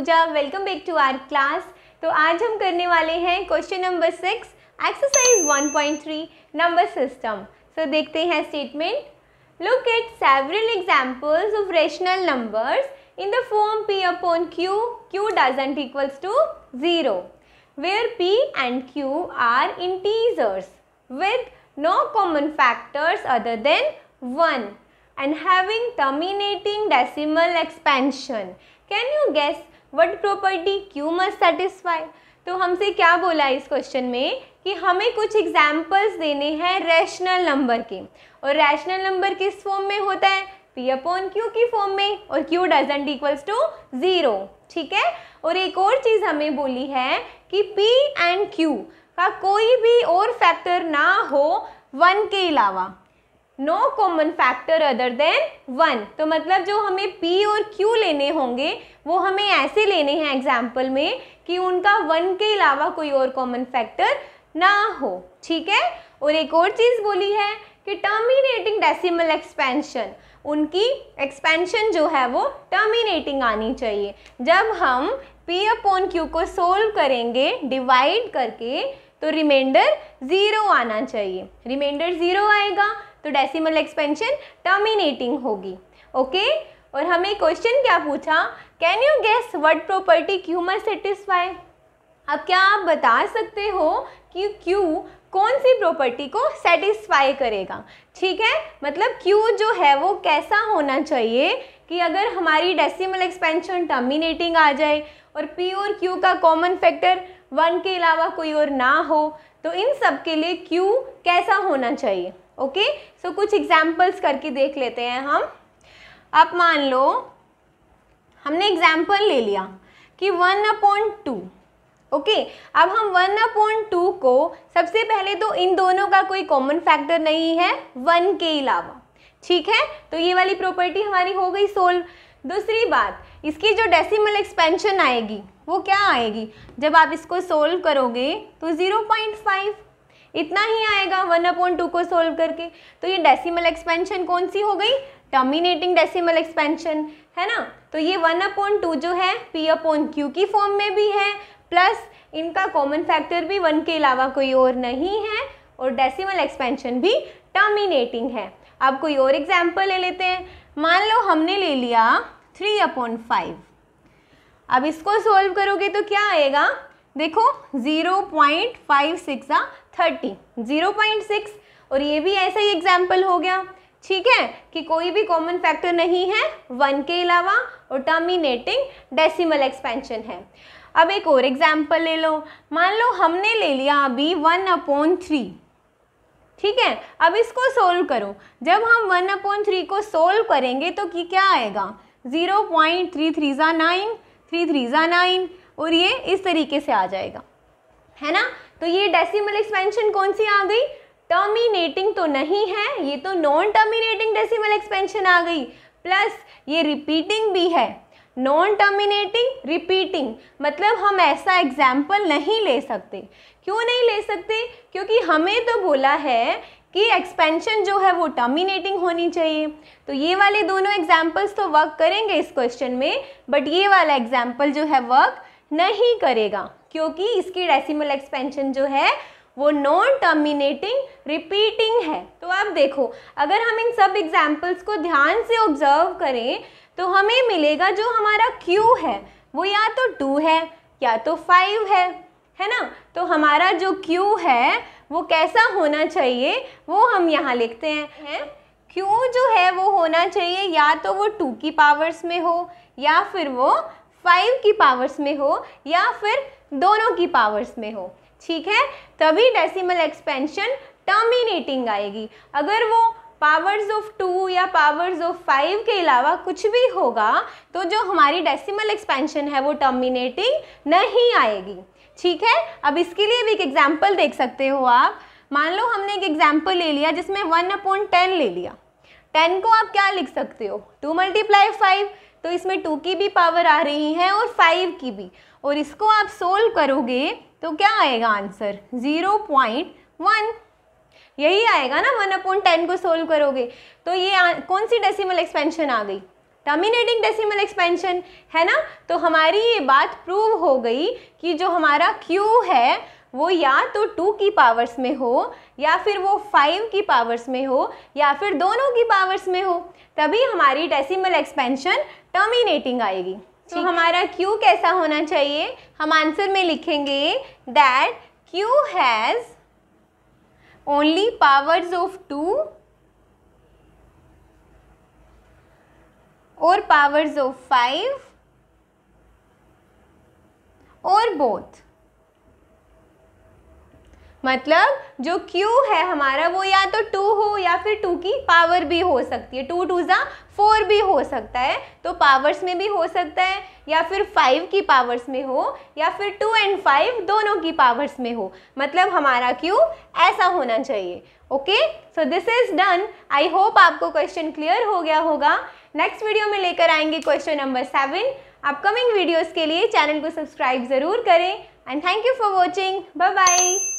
Puja welcome back to our class तो आज हम करने वाले हैं question number six exercise 1.3 number system so देखते हैं statement look at several examples of rational numbers in the form p upon q q doesn't equals to zero where p and q are integers with no common factors other than one and having terminating decimal expansion can you guess what property q must satisfy तो हमसे क्या बोला इस question में कि हमें कुछ examples देने हैं रैशनल नंबर के और रैशनल नंबर किस फॉर्म में होता है पी अपॉन क्यू की फॉर्म में और q doesn't equals to zero ठीक है और एक और चीज़ हमें बोली है कि पी एंड क्यू का कोई भी और फैक्टर ना हो वन के अलावा no common factor other than one तो मतलब जो हमें पी और क्यू लेने होंगे वो हमें ऐसे लेने हैं एग्जाम्पल में कि उनका वन के अलावा कोई और कॉमन फैक्टर ना हो ठीक है और एक और चीज़ बोली है कि टर्मिनेटिंग डेसिमल एक्सपेंशन उनकी एक्सपेंशन जो है वो टर्मिनेटिंग आनी चाहिए जब हम पी अपॉन क्यू को सोल्व करेंगे डिवाइड करके तो रिमाइंडर ज़ीरो आना चाहिए रिमाइंडर ज़ीरो आएगा तो डेसिमल एक्सपेंशन टर्मिनेटिंग होगी ओके और हमें क्वेश्चन क्या पूछा can you guess what property q must satisfy अब क्या आप बता सकते हो कि क्यू कौन सी प्रॉपर्टी को सेटिस्फाई करेगा ठीक है मतलब क्यू जो है वो कैसा होना चाहिए कि अगर हमारी डेसिमल एक्सपेंशन टर्मिनेटिंग आ जाए और पी और क्यू का कॉमन फैक्टर वन के अलावा कोई और ना हो तो इन सब के लिए क्यू कैसा होना चाहिए ओके सो so, कुछ एग्जाम्पल्स करके देख लेते हैं हम अब मान लो हमने एग्जाम्पल ले लिया कि वन अपॉइंट टू ओके अब हम वन अपॉइंट टू को सबसे पहले तो इन दोनों का कोई कॉमन फैक्टर नहीं है वन के अलावा ठीक है तो ये वाली प्रॉपर्टी हमारी हो गई सोल्व दूसरी बात इसकी जो डेसिमल एक्सपेंशन आएगी वो क्या आएगी जब आप इसको सोल्व करोगे तो ज़ीरो पॉइंट फाइव इतना ही आएगा वन अपॉइंट टू को सोल्व करके तो ये डेसिमल एक्सपेंशन कौन सी हो गई टर्मिनेटिंग डेसिमल एक्सपेंशन है ना तो ये वन अपॉइंट टू जो है पी अपॉन क्यू की फॉर्म में भी है प्लस इनका कॉमन फैक्टर भी वन के अलावा कोई और नहीं है और डेसिमल एक्सपेंशन भी टर्मिनेटिंग है आप कोई और एग्जाम्पल ले लेते हैं मान लो हमने ले लिया थ्री अपॉन फाइव अब इसको सोल्व करोगे तो क्या आएगा देखो ज़ीरो पॉइंट फाइव सिक्स आ थर्टी ज़ीरो पॉइंट सिक्स और ये भी ऐसा ही एग्जाम्पल हो गया ठीक है कि कोई भी कॉमन फैक्टर नहीं है वन के अलावा और टर्मिनेटिंग डेसिमल एक्सपेंशन है अब एक और एग्जाम्पल ले लो मान लो हमने ले लिया अभी वन अपॉन थ्री ठीक है अब इसको सोल्व करो जब हम वन अपॉन थ्री को सोल्व करेंगे तो कि क्या आएगा ज़ीरो पॉइंट थ्री थ्री ज़ा नाइन थ्री थ्री ज़ा नाइन और ये इस तरीके से आ जाएगा है ना तो ये डेसिमल एक्सपेंशन कौन सी आ गई टर्मिनेटिंग तो नहीं है ये तो नॉन टर्मिनेटिंग डेसिमल एक्सपेंशन आ गई प्लस ये रिपीटिंग भी है नॉन टर्मिनेटिंग रिपीटिंग मतलब हम ऐसा एग्जाम्पल नहीं ले सकते क्यों नहीं ले सकते क्योंकि हमें तो बोला है कि एक्सपेंशन जो है वो टर्मिनेटिंग होनी चाहिए तो ये वाले दोनों एग्जाम्पल्स तो वर्क करेंगे इस क्वेश्चन में बट ये वाला एग्जाम्पल जो है वर्क नहीं करेगा क्योंकि इसकी डेसिमल एक्सपेंशन जो है वो नॉन टर्मिनेटिंग रिपीटिंग है तो आप देखो अगर हम इन सब एग्जाम्पल्स को ध्यान से ऑब्जर्व करें तो हमें मिलेगा जो हमारा क्यू है वो या तो टू है या तो फाइव है है ना तो हमारा जो क्यू है वो कैसा होना चाहिए वो हम यहाँ लिखते हैं है? Q जो है वो होना चाहिए या तो वो टू की पावर्स में हो या फिर वो फाइव की पावर्स में हो या फिर दोनों की पावर्स में हो ठीक है तभी डेसिमल एक्सपेंशन टर्मिनेटिंग आएगी अगर वो पावर्स ऑफ टू या पावर्स ऑफ फाइव के अलावा कुछ भी होगा तो जो हमारी डेसिमल एक्सपेंशन है वो टर्मिनेटिंग नहीं आएगी ठीक है अब इसके लिए भी एक एग्जाम्पल देख सकते हो आप मान लो हमने एक एग्जाम्पल ले लिया जिसमें वन अपॉन टेन ले लिया टेन को आप क्या लिख सकते हो टू मल्टीप्लाई फाइव तो इसमें टू की भी पावर आ रही है और फाइव की भी और इसको आप सोल्व करोगे तो क्या आएगा आंसर ज़ीरो पॉइंट वन यही आएगा ना वन अपॉन टेन को सोल्व करोगे तो ये आ, कौन सी डेसिमल एक्सपेंशन आ गई टर्मिनेटिंग डेसिमल एक्सपेंशन है ना तो हमारी ये बात प्रूव हो गई कि जो हमारा क्यू है वो या तो टू की पावर्स में हो या फिर वो फाइव की पावर्स में हो या फिर दोनों की पावर्स में हो तभी हमारी डेसिमल एक्सपेंशन टर्मिनेटिंग आएगी तो हमारा क्यू कैसा होना चाहिए हम आंसर में लिखेंगे that Q has only powers of 2 or powers of 5 or both. मतलब जो q है हमारा वो या तो टू हो या फिर टू की पावर भी हो सकती है टू टू ज़ा फोर भी हो सकता है तो पावर्स में भी हो सकता है या फिर फाइव की पावर्स में हो या फिर टू एंड फाइव दोनों की पावर्स में हो मतलब हमारा क्यू ऐसा होना चाहिए okay so this is done I hope आपको क्वेश्चन क्लियर हो गया होगा नेक्स्ट वीडियो में लेकर आएंगे question number seven upcoming videos के लिए चैनल को सब्सक्राइब ज़रूर करें and thank you for watching bye bye